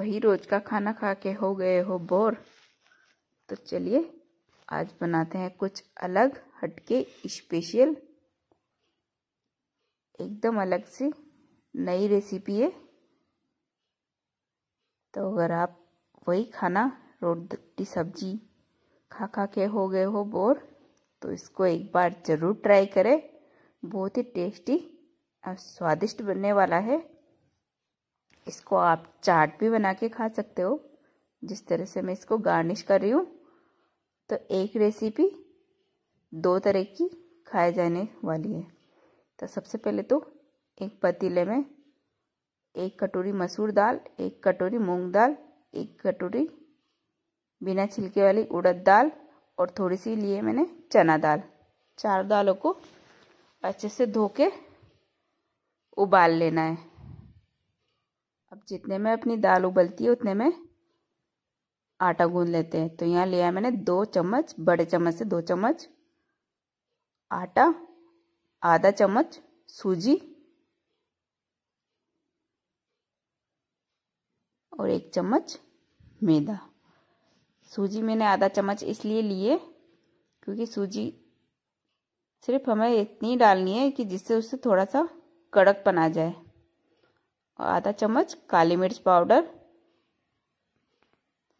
वही रोज का खाना खा के हो गए हो बोर तो चलिए आज बनाते हैं कुछ अलग हटके स्पेशल एकदम अलग से नई रेसिपी है तो अगर आप वही खाना रोटी सब्जी खा खा के हो गए हो बोर तो इसको एक बार ज़रूर ट्राई करें बहुत ही टेस्टी और स्वादिष्ट बनने वाला है इसको आप चाट भी बना के खा सकते हो जिस तरह से मैं इसको गार्निश कर रही हूँ तो एक रेसिपी दो तरह की खाए जाने वाली है तो सबसे पहले तो एक पतीले में एक कटोरी मसूर दाल एक कटोरी मूंग दाल एक कटोरी बिना छिलके वाली उड़द दाल और थोड़ी सी लिए मैंने चना दाल चार दालों को अच्छे से धो के उबाल लेना है अब जितने में अपनी दाल उबलती है उतने में आटा गूंद लेते हैं तो यहाँ लिया है मैंने दो चम्मच बड़े चम्मच से दो चम्मच आटा आधा चम्मच सूजी और एक चम्मच मैदा सूजी मैंने आधा चम्मच इसलिए लिए क्योंकि सूजी सिर्फ हमें इतनी डालनी है कि जिससे उससे थोड़ा सा कड़क बना जाए और आधा चम्मच काली मिर्च पाउडर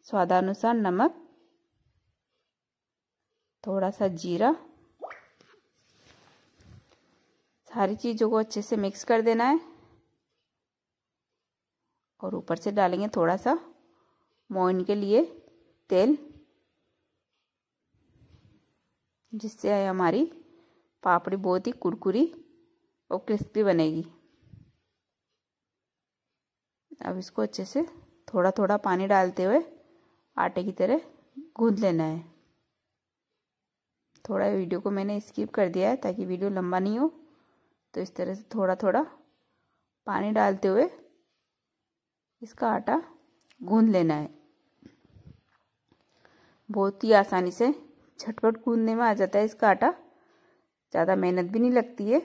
स्वादानुसार नमक थोड़ा सा जीरा सारी चीज़ों को अच्छे से मिक्स कर देना है और ऊपर से डालेंगे थोड़ा सा मोइन के लिए तेल जिससे हमारी पापड़ी बहुत ही कुरकुरी और क्रिस्पी बनेगी अब इसको अच्छे से थोड़ा थोड़ा पानी डालते हुए आटे की तरह गूंद लेना है थोड़ा वीडियो को मैंने स्किप कर दिया है ताकि वीडियो लंबा नहीं हो तो इस तरह से थोड़ा थोड़ा पानी डालते हुए इसका आटा गूंद लेना है बहुत ही आसानी से झटपट गूंदने में आ जाता है इसका आटा ज़्यादा मेहनत भी नहीं लगती है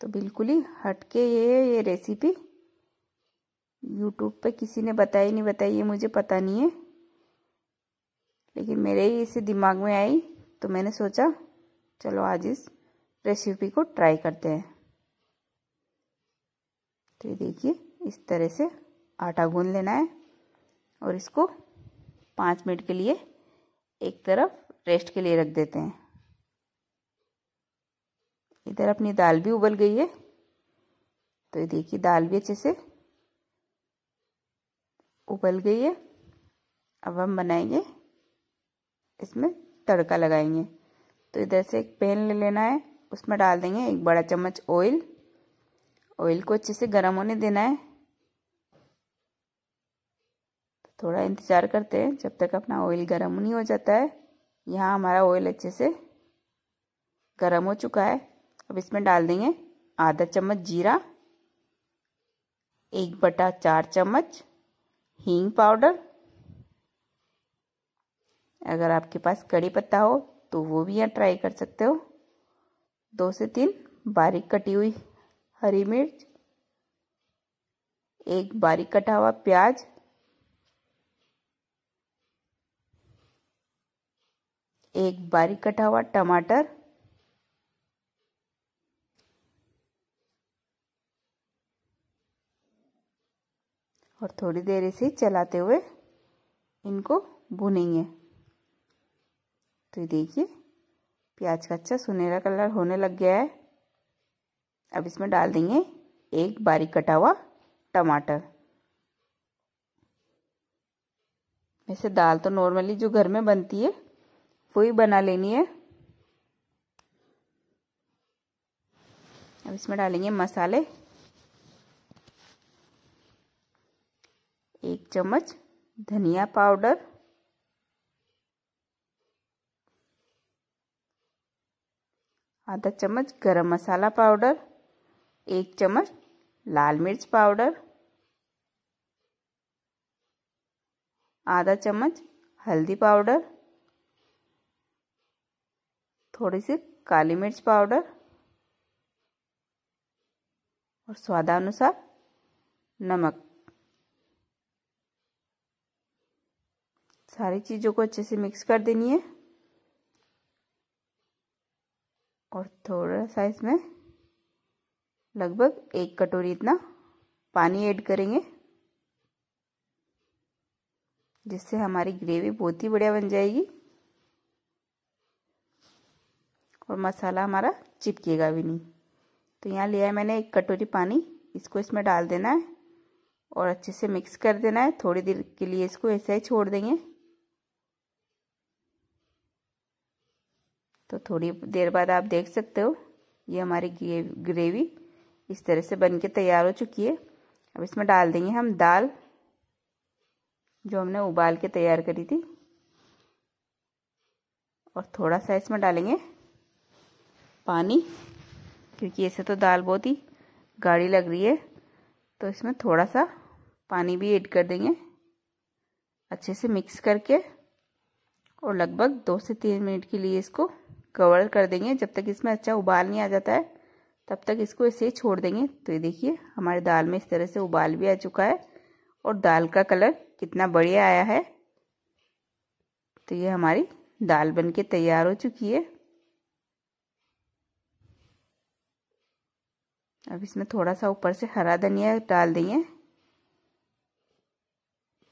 तो बिल्कुल ही हटके ये है ये रेसिपी यूट्यूब पे किसी ने बताई नहीं बताई ये मुझे पता नहीं है लेकिन मेरे ही इसे दिमाग में आई तो मैंने सोचा चलो आज इस रेसिपी को ट्राई करते हैं तो ये देखिए इस तरह से आटा गून लेना है और इसको पाँच मिनट के लिए एक तरफ रेस्ट के लिए रख देते हैं इधर अपनी दाल भी उबल गई है तो ये देखिए दाल भी अच्छे से उबल गई है अब हम बनाएंगे इसमें तड़का लगाएंगे तो इधर से एक पैन ले लेना है उसमें डाल देंगे एक बड़ा चम्मच ऑयल ऑयल को अच्छे से गर्म होने देना है तो थोड़ा इंतज़ार करते हैं जब तक अपना ऑयल गर्म नहीं हो जाता है यहाँ हमारा ऑयल अच्छे से गर्म हो चुका है अब इसमें डाल देंगे आधा चम्मच जीरा एक बटा चार चम्मच हींग पाउडर अगर आपके पास कड़ी पत्ता हो तो वो भी यहाँ ट्राई कर सकते हो दो से तीन बारीक कटी हुई हरी मिर्च एक बारीक कटा हुआ प्याज एक बारीक कटा हुआ टमाटर और थोड़ी देर इसे चलाते हुए इनको भुनेंगे तो ये देखिए प्याज का अच्छा सुनहरा कलर होने लग गया है अब इसमें डाल देंगे एक बारीक कटा हुआ टमाटर वैसे दाल तो नॉर्मली जो घर में बनती है वो ही बना लेनी है अब इसमें डालेंगे मसाले चम्मच धनिया पाउडर आधा चम्मच गरम मसाला पाउडर एक चम्मच लाल मिर्च पाउडर आधा चम्मच हल्दी पाउडर थोड़ी सी काली मिर्च पाउडर और स्वादानुसार नमक सारी चीज़ों को अच्छे से मिक्स कर देनी है और थोड़ा सा इसमें लगभग एक कटोरी इतना पानी ऐड करेंगे जिससे हमारी ग्रेवी बहुत ही बढ़िया बन जाएगी और मसाला हमारा चिपकेगा भी नहीं तो यहाँ लिया है मैंने एक कटोरी पानी इसको इसमें डाल देना है और अच्छे से मिक्स कर देना है थोड़ी देर के लिए इसको ऐसे ही छोड़ देंगे तो थोड़ी देर बाद आप देख सकते हो ये हमारी ग्रेवी इस तरह से बन के तैयार हो चुकी है अब इसमें डाल देंगे हम दाल जो हमने उबाल के तैयार करी थी और थोड़ा सा इसमें डालेंगे पानी क्योंकि ऐसे तो दाल बहुत ही गाढ़ी लग रही है तो इसमें थोड़ा सा पानी भी ऐड कर देंगे अच्छे से मिक्स करके और लगभग दो से तीन मिनट के लिए इसको कवर कर देंगे जब तक इसमें अच्छा उबाल नहीं आ जाता है तब तक इसको ऐसे छोड़ देंगे तो ये देखिए हमारे दाल में इस तरह से उबाल भी आ चुका है और दाल का कलर कितना बढ़िया आया है तो ये हमारी दाल बनके तैयार हो चुकी है अब इसमें थोड़ा सा ऊपर से हरा धनिया डाल देंगे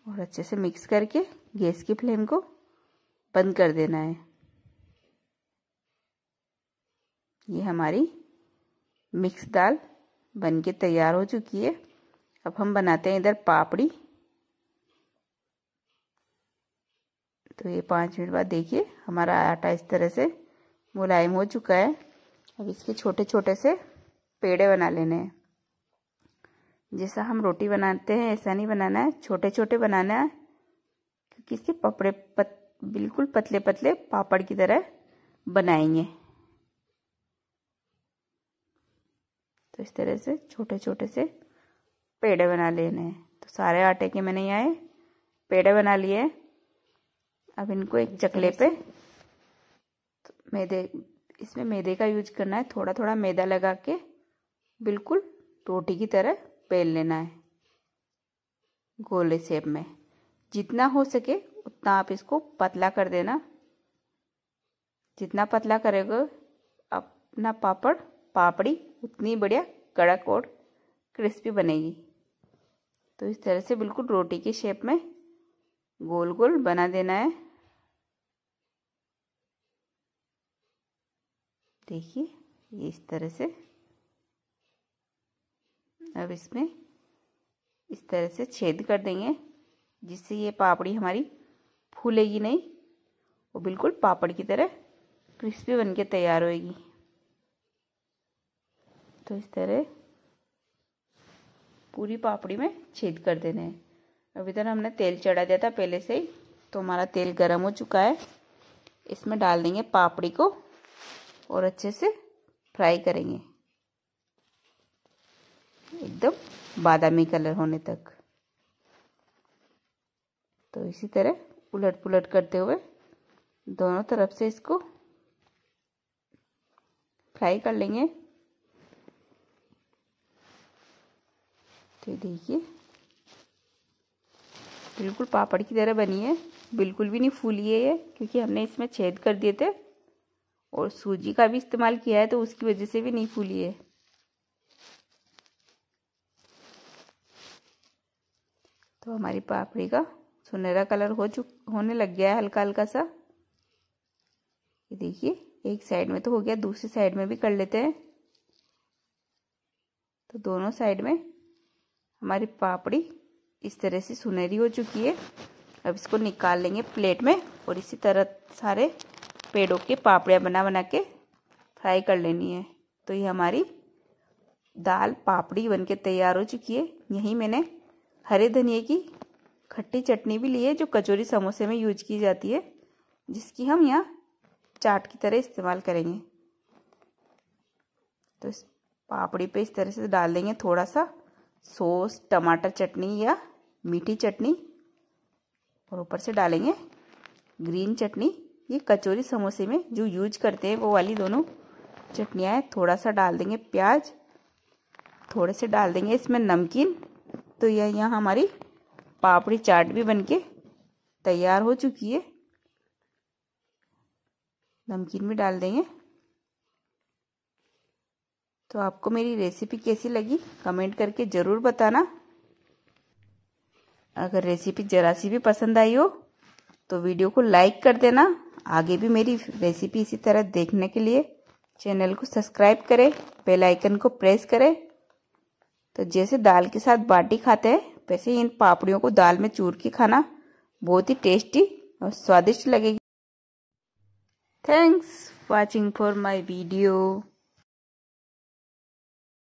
और अच्छे से मिक्स करके गैस की फ्लेम को बंद कर देना है ये हमारी मिक्स दाल बनके तैयार हो चुकी है अब हम बनाते हैं इधर पापड़ी तो ये पाँच मिनट बाद देखिए हमारा आटा इस तरह से मुलायम हो चुका है अब इसके छोटे छोटे से पेड़े बना लेने हैं जैसा हम रोटी बनाते हैं ऐसा नहीं बनाना है छोटे छोटे बनाना है क्योंकि इसके पपड़े पत बिल्कुल पतले पतले पापड़ की तरह बनाएंगे तो इस तरह से छोटे छोटे से पेड़े बना लेने हैं तो सारे आटे के मैंने यहाँ पेड़े बना लिए अब इनको एक चकले पे तो मैदे इसमें मैदे का यूज करना है थोड़ा थोड़ा मैदा लगा के बिल्कुल रोटी की तरह बेल लेना है गोले शेप में जितना हो सके उतना आप इसको पतला कर देना जितना पतला करेगा अपना पापड़ पापड़ी उतनी बढ़िया कड़क और क्रिस्पी बनेगी तो इस तरह से बिल्कुल रोटी के शेप में गोल गोल बना देना है देखिए ये इस तरह से अब इसमें इस तरह से छेद कर देंगे जिससे ये पापड़ी हमारी फूलेगी नहीं और बिल्कुल पापड़ की तरह क्रिस्पी बनके तैयार होएगी तो इस तरह पूरी पापड़ी में छेद कर देने हैं अब इधर हमने तेल चढ़ा दिया था पहले से ही तो हमारा तेल गर्म हो चुका है इसमें डाल देंगे पापड़ी को और अच्छे से फ्राई करेंगे एकदम बादामी कलर होने तक तो इसी तरह उलट पुलट करते हुए दोनों तरफ से इसको फ्राई कर लेंगे तो देखिए बिल्कुल पापड़ की तरह बनी है बिल्कुल भी नहीं फूली है ये क्योंकि हमने इसमें छेद कर दिए थे और सूजी का भी इस्तेमाल किया है तो उसकी वजह से भी नहीं फूली है तो हमारी पापड़ी का सुनहरा कलर हो चुक होने लग गया है हल्का हल्का सा ये देखिए एक साइड में तो हो गया दूसरी साइड में भी कर लेते हैं तो दोनों साइड में हमारी पापड़ी इस तरह से सुनहरी हो चुकी है अब इसको निकाल लेंगे प्लेट में और इसी तरह सारे पेड़ों के पापड़ियाँ बना बना के फ्राई कर लेनी है तो ये हमारी दाल पापड़ी बनके तैयार हो चुकी है यहीं मैंने हरे धनिए की खट्टी चटनी भी ली है जो कचौरी समोसे में यूज की जाती है जिसकी हम यहाँ चाट की तरह इस्तेमाल करेंगे तो इस पापड़ी पे इस तरह से डाल देंगे थोड़ा सा सॉस टमाटर चटनी या मीठी चटनी और ऊपर से डालेंगे ग्रीन चटनी ये कचौरी समोसे में जो यूज करते हैं वो वाली दोनों चटनियाँ हैं थोड़ा सा डाल देंगे प्याज थोड़े से डाल देंगे इसमें नमकीन तो यह यहाँ हमारी पापड़ी चाट भी बनके तैयार हो चुकी है नमकीन भी डाल देंगे तो आपको मेरी रेसिपी कैसी लगी कमेंट करके ज़रूर बताना अगर रेसिपी जरा सी भी पसंद आई हो तो वीडियो को लाइक कर देना आगे भी मेरी रेसिपी इसी तरह देखने के लिए चैनल को सब्सक्राइब करें बेल आइकन को प्रेस करें तो जैसे दाल के साथ बाटी खाते हैं वैसे इन पापड़ियों को दाल में चूर के खाना बहुत ही टेस्टी और स्वादिष्ट लगेगी thanks watching for my video